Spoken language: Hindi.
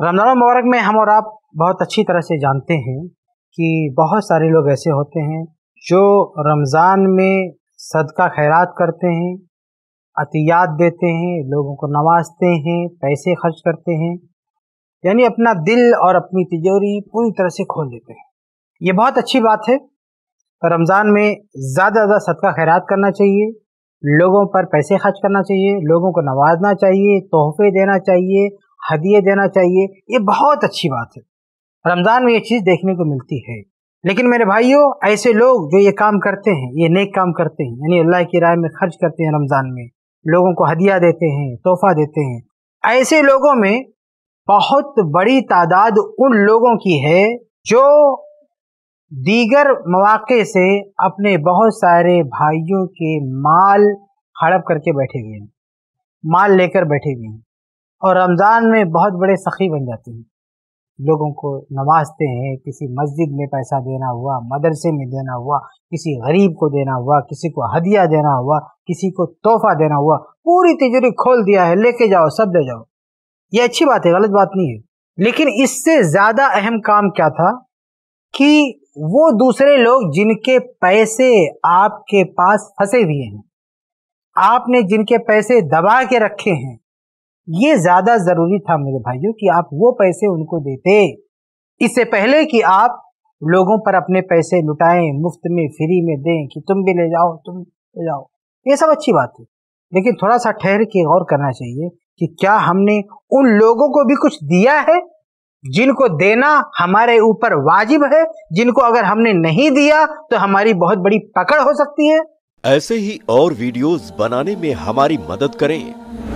रमज़ान मुबारक में हम और आप बहुत अच्छी तरह से जानते हैं कि बहुत सारे लोग ऐसे होते हैं जो रमज़ान में सदका खैरात करते हैं अतियात देते हैं लोगों को नवाजते हैं पैसे खर्च करते हैं यानी अपना दिल और अपनी तिजोरी पूरी तरह से खोल देते हैं ये बहुत अच्छी बात है रमज़ान में ज़्यादा ज़्यादा सदका खैरात करना चाहिए लोगों पर पैसे खर्च करना चाहिए लोगों को नवाजना चाहिए तोहफे देना चाहिए हदिये देना चाहिए ये बहुत अच्छी बात है रमज़ान में ये चीज़ देखने को मिलती है लेकिन मेरे भाइयों ऐसे लोग जो ये काम करते हैं ये नेक काम करते हैं यानी अल्लाह की राय में खर्च करते हैं रमज़ान में लोगों को हदिया देते हैं तोहफा देते हैं ऐसे लोगों में बहुत बड़ी तादाद उन लोगों की है जो दीगर मौाक़े से अपने बहुत सारे भाइयों के माल हड़प करके बैठे हुए हैं माल लेकर बैठे हुए हैं और रमज़ान में बहुत बड़े सखी बन जाते हैं लोगों को नमाजते हैं किसी मस्जिद में पैसा देना हुआ मदरसे में देना हुआ किसी गरीब को देना हुआ किसी को हदिया देना हुआ किसी को तोहफा देना हुआ पूरी तिजोरी खोल दिया है लेके जाओ सब ले जाओ ये अच्छी बात है गलत बात नहीं है लेकिन इससे ज़्यादा अहम काम क्या था कि वो दूसरे लोग जिनके पैसे आपके पास फंसे हुए हैं आपने जिनके पैसे दबा के रखे हैं ये ज्यादा जरूरी था मेरे भाइयों कि आप वो पैसे उनको देते इससे पहले कि आप लोगों पर अपने पैसे लुटाएं मुफ्त में फ्री में दें कि तुम भी ले जाओ तुम ले जाओ ये सब अच्छी बात है लेकिन थोड़ा सा ठहर के गौर करना चाहिए कि क्या हमने उन लोगों को भी कुछ दिया है जिनको देना हमारे ऊपर वाजिब है जिनको अगर हमने नहीं दिया तो हमारी बहुत बड़ी पकड़ हो सकती है ऐसे ही और वीडियोस बनाने में हमारी मदद करें